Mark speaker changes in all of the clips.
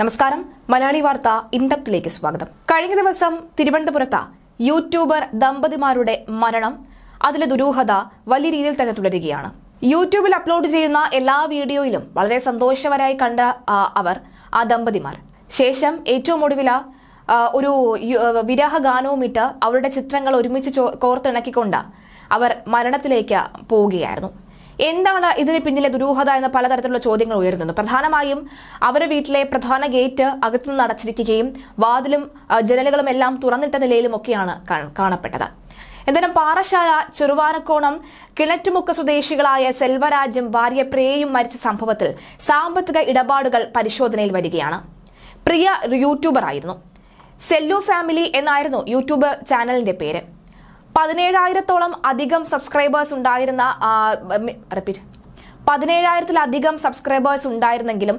Speaker 1: നമസ്കാരം മലയാളി വാർത്ത ഇൻഡപ്തിലേക്ക് സ്വാഗതം കഴിഞ്ഞ ദിവസം തിരുവനന്തപുരത്ത് യൂട്യൂബർ ദമ്പതിമാരുടെ മരണം അതിലെ ദുരൂഹത വലിയ രീതിയിൽ തന്നെ തുടരുകയാണ് യൂട്യൂബിൽ അപ്ലോഡ് ചെയ്യുന്ന എല്ലാ വീഡിയോയിലും വളരെ സന്തോഷവരായി കണ്ട അവർ ആ ദമ്പതിമാർ ശേഷം ഏറ്റവും ഒടുവില ഒരു വിരഹ ഗാനവും ഇട്ട് അവരുടെ ചിത്രങ്ങൾ ഒരുമിച്ച് കോർത്തിണക്കിക്കൊണ്ട് അവർ മരണത്തിലേക്ക് പോവുകയായിരുന്നു എന്താണ് ഇതിന് പിന്നിലെ ദുരൂഹത എന്ന പലതരത്തിലുള്ള ചോദ്യങ്ങൾ ഉയരുന്നുണ്ട് പ്രധാനമായും അവരുടെ വീട്ടിലെ പ്രധാന ഗേറ്റ് അകത്തുനിന്ന് അടച്ചിരിക്കുകയും വാതിലും ജനലുകളും എല്ലാം തുറന്നിട്ട നിലയിലുമൊക്കെയാണ് കാണപ്പെട്ടത് എന്തായാലും പാറശാല ചെറുവാനക്കോണം കിണറ്റുമുക്ക സ്വദേശികളായ സെൽവരാജും ഭാര്യ പ്രിയയും മരിച്ച സംഭവത്തിൽ സാമ്പത്തിക ഇടപാടുകൾ പരിശോധനയിൽ വരികയാണ് പ്രിയ യൂട്യൂബർ ആയിരുന്നു സെല്ലു ഫാമിലി എന്നായിരുന്നു യൂട്യൂബ് ചാനലിന്റെ പേര് പതിനേഴായിരത്തോളം അധികം സബ്സ്ക്രൈബേഴ്സ് ഉണ്ടായിരുന്ന റിപ്പീറ്റ് പതിനേഴായിരത്തിലധികം സബ്സ്ക്രൈബേഴ്സ് ഉണ്ടായിരുന്നെങ്കിലും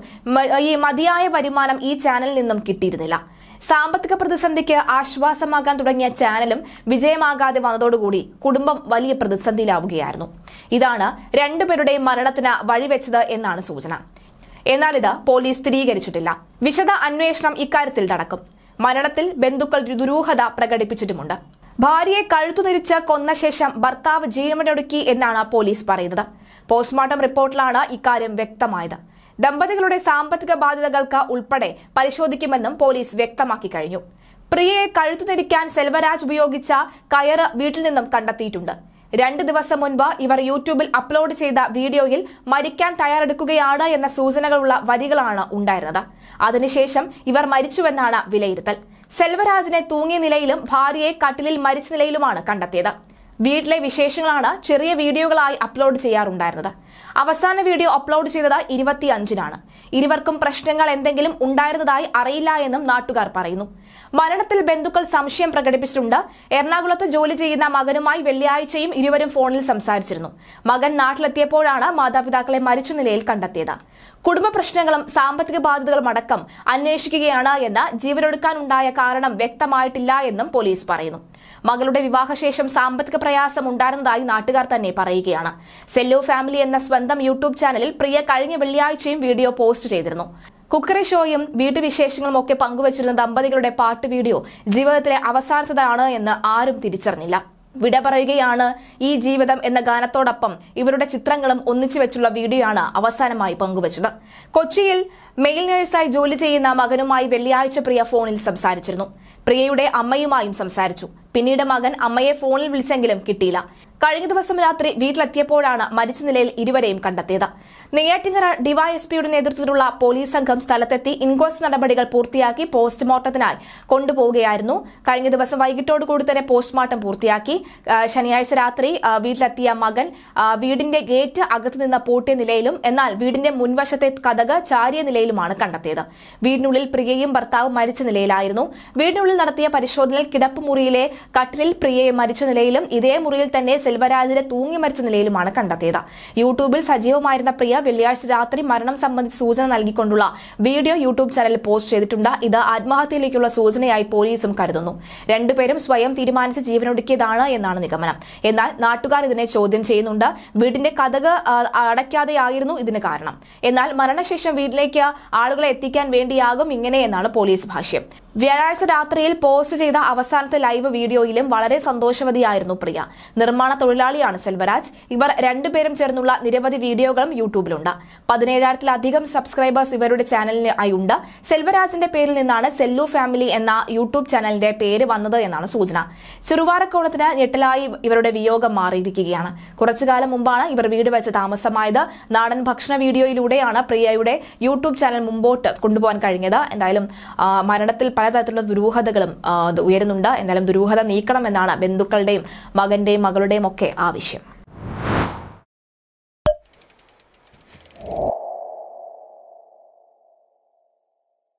Speaker 1: ഈ മതിയായ വരുമാനം ഈ ചാനലിൽ നിന്നും കിട്ടിയിരുന്നില്ല സാമ്പത്തിക പ്രതിസന്ധിക്ക് ആശ്വാസമാകാൻ തുടങ്ങിയ ചാനലും വിജയമാകാതെ വന്നതോടുകൂടി കുടുംബം വലിയ പ്രതിസന്ധിയിലാവുകയായിരുന്നു ഇതാണ് രണ്ടുപേരുടെയും മരണത്തിന് വഴിവെച്ചത് എന്നാണ് സൂചന എന്നാൽ ഇത് പോലീസ് സ്ഥിരീകരിച്ചിട്ടില്ല വിശദ അന്വേഷണം ഇക്കാര്യത്തിൽ നടക്കും മരണത്തിൽ ബന്ധുക്കൾ ദുരൂഹത പ്രകടിപ്പിച്ചിട്ടുമുണ്ട് ഭാര്യയെ കഴുത്തുനിരിച്ച് കൊന്ന ശേഷം ഭർത്താവ് ജീവനൊടുക്കി എന്നാണ് പോലീസ് പറയുന്നത് പോസ്റ്റ്മോർട്ടം റിപ്പോർട്ടിലാണ് ഇക്കാര്യം വ്യക്തമായത് ദമ്പതികളുടെ സാമ്പത്തിക ബാധ്യതകൾക്ക് ഉൾപ്പെടെ പരിശോധിക്കുമെന്നും പോലീസ് വ്യക്തമാക്കി കഴിഞ്ഞു പ്രിയയെ കഴുത്തുനിരിക്കാൻ സെൽവരാജ് ഉപയോഗിച്ച കയറ് വീട്ടിൽ നിന്നും കണ്ടെത്തിയിട്ടുണ്ട് രണ്ട് ദിവസം മുൻപ് ഇവർ യൂട്യൂബിൽ അപ്ലോഡ് ചെയ്ത വീഡിയോയിൽ മരിക്കാൻ തയ്യാറെടുക്കുകയാണ് എന്ന സൂചനകളുള്ള വരികളാണ് ഉണ്ടായിരുന്നത് അതിനുശേഷം ഇവർ മരിച്ചുവെന്നാണ് വിലയിരുത്തൽ സെൽവരാജിനെ തൂങ്ങിയ നിലയിലും ഭാര്യയെ കട്ടിലിൽ മരിച്ച നിലയിലുമാണ് കണ്ടെത്തിയത് വീട്ടിലെ വിശേഷങ്ങളാണ് ചെറിയ വീഡിയോകളായി അപ്ലോഡ് ചെയ്യാറുണ്ടായിരുന്നത് അവസാന വീഡിയോ അപ്ലോഡ് ചെയ്തത് അഞ്ചിനാണ് ഇരുവർക്കും പ്രശ്നങ്ങൾ എന്തെങ്കിലും ഉണ്ടായിരുന്നതായി അറിയില്ല എന്നും നാട്ടുകാർ പറയുന്നു മരണത്തിൽ ബന്ധുക്കൾ സംശയം പ്രകടിപ്പിച്ചിട്ടുണ്ട് എറണാകുളത്ത് ജോലി ചെയ്യുന്ന മകനുമായി വെള്ളിയാഴ്ചയും ഇരുവരും ഫോണിൽ സംസാരിച്ചിരുന്നു മകൻ നാട്ടിലെത്തിയപ്പോഴാണ് മാതാപിതാക്കളെ മരിച്ച നിലയിൽ കണ്ടെത്തിയത് കുടുംബ പ്രശ്നങ്ങളും സാമ്പത്തിക ബാധ്യതകളും അടക്കം അന്വേഷിക്കുകയാണ് എന്ന് ജീവനൊടുക്കാനുണ്ടായ കാരണം വ്യക്തമായിട്ടില്ല എന്നും പോലീസ് പറയുന്നു മകളുടെ വിവാഹശേഷം സാമ്പത്തിക പ്രയാസം ഉണ്ടായിരുന്നതായി നാട്ടുകാർ തന്നെ പറയുകയാണ് സെല്ലോ ഫാമിലി എന്ന സ്വന്തം യൂട്യൂബ് ചാനലിൽ പ്രിയ കഴിഞ്ഞ വെള്ളിയാഴ്ചയും വീഡിയോ പോസ്റ്റ് ചെയ്തിരുന്നു കുക്കറി ഷോയും വീട്ടുവിശേഷങ്ങളും ഒക്കെ പങ്കുവച്ചിരുന്ന ദമ്പതികളുടെ പാട്ട് വീഡിയോ ജീവിതത്തിലെ അവസാനത്തതാണ് എന്ന് ആരും തിരിച്ചറിഞ്ഞില്ല വിട പറയുകയാണ് ഈ ജീവിതം എന്ന ഗാനത്തോടൊപ്പം ഇവരുടെ ചിത്രങ്ങളും ഒന്നിച്ചു വെച്ചുള്ള വീഡിയോ ആണ് അവസാനമായി പങ്കുവച്ചത് കൊച്ചിയിൽ മെയിൽ നഴ്സായി ജോലി ചെയ്യുന്ന മകനുമായി വെള്ളിയാഴ്ച പ്രിയ ഫോണിൽ സംസാരിച്ചിരുന്നു പ്രിയയുടെ അമ്മയുമായും സംസാരിച്ചു പിന്നീട് മകൻ അമ്മയെ ഫോണിൽ വിളിച്ചെങ്കിലും കിട്ടിയില്ല കഴിഞ്ഞ ദിവസം രാത്രി വീട്ടിലെത്തിയപ്പോഴാണ് മരിച്ച നിലയിൽ ഇരുവരെയും കണ്ടെത്തിയത് നെയ്യാറ്റിങ്കര ഡിവൈഎസ്പിയുടെ നേതൃത്വത്തിലുള്ള പോലീസ് സംഘം സ്ഥലത്തെത്തി ഇൻക്വസ്റ്റ് നടപടികൾ പൂർത്തിയാക്കി പോസ്റ്റ്മോർട്ടത്തിനായി കൊണ്ടുപോവുകയായിരുന്നു കഴിഞ്ഞ ദിവസം വൈകിട്ടോടുകൂടി തന്നെ പോസ്റ്റ്മോർട്ടം പൂർത്തിയാക്കി ശനിയാഴ്ച രാത്രി വീട്ടിലെത്തിയ മകൻ വീടിന്റെ ഗേറ്റ് അകത്ത് നിന്ന് പൂട്ടിയ നിലയിലും എന്നാൽ വീടിന്റെ മുൻവശത്തെ കഥക് ചാരിയ നിലയിലുമാണ് കണ്ടെത്തിയത് വീടിനുള്ളിൽ പ്രിയയും ഭർത്താവും മരിച്ച നിലയിലായിരുന്നു വീടിനുള്ളിൽ നടത്തിയ പരിശോധനയിൽ കിടപ്പ് മുറിയിലെ കട്ടിലിൽ പ്രിയയെ മരിച്ച നിലയിലും ഇതേ മുറിയിൽ തന്നെ സെൽവരാജിനെ തൂങ്ങി മരിച്ച നിലയിലുമാണ് കണ്ടെത്തിയത് യൂട്യൂബിൽ സജീവമായിരുന്ന പ്രിയ വെള്ളിയാഴ്ച രാത്രി മരണം സംബന്ധിച്ച് സൂചന നൽകിക്കൊണ്ടുള്ള വീഡിയോ യൂട്യൂബ് ചാനലിൽ പോസ്റ്റ് ചെയ്തിട്ടുണ്ട് ഇത് ആത്മഹത്യയിലേക്കുള്ള സൂചനയായി പോലീസും കരുതുന്നു രണ്ടുപേരും സ്വയം തീരുമാനിച്ച് ജീവനൊടുക്കിയതാണ് എന്നാണ് നിഗമനം എന്നാൽ നാട്ടുകാർ ഇതിനെ ചോദ്യം ചെയ്യുന്നുണ്ട് വീടിന്റെ കഥക് അടയ്ക്കാതെയായിരുന്നു ഇതിന് കാരണം എന്നാൽ മരണശേഷം വീട്ടിലേക്ക് ആളുകളെ എത്തിക്കാൻ വേണ്ടിയാകും ഇങ്ങനെയെന്നാണ് പോലീസ് ഭാഷ്യം വ്യാഴാഴ്ച രാത്രിയിൽ പോസ്റ്റ് ചെയ്ത അവസാനത്തെ ലൈവ് വീഡിയോയിലും വളരെ സന്തോഷവതിയായിരുന്നു പ്രിയ നിർമ്മാണ തൊഴിലാളിയാണ് സെൽവരാജ് ഇവർ രണ്ടുപേരും ചേർന്നുള്ള നിരവധി വീഡിയോകളും യൂട്യൂബിലുണ്ട് പതിനേഴായിരത്തിലധികം സബ്സ്ക്രൈബേഴ്സ് ഇവരുടെ ചാനലിനായി ഉണ്ട് സെൽവരാജിന്റെ പേരിൽ നിന്നാണ് സെല്ലു ഫാമിലി എന്ന യൂട്യൂബ് ചാനലിന്റെ പേര് വന്നത് എന്നാണ് സൂചന ചെറുവാരക്കോണത്തിന് ഞെട്ടലായി ഇവരുടെ വിയോഗം മാറിയിരിക്കുകയാണ് കുറച്ചുകാലം മുമ്പാണ് ഇവർ വീട് വെച്ച് താമസമായത് നാടൻ ഭക്ഷണ വീഡിയോയിലൂടെയാണ് പ്രിയയുടെ യൂട്യൂബ് ചാനൽ മുമ്പോട്ട് കൊണ്ടുപോകാൻ കഴിഞ്ഞത് എന്തായാലും മരണത്തിൽ പലതരത്തിലുള്ള ദുരൂഹതകളും ഉയരുന്നുണ്ട് എന്നാലും ദുരൂഹത നീക്കണമെന്നാണ് ബന്ധുക്കളുടെയും മകന്റെയും മകളുടെയും ഒക്കെ ആവശ്യം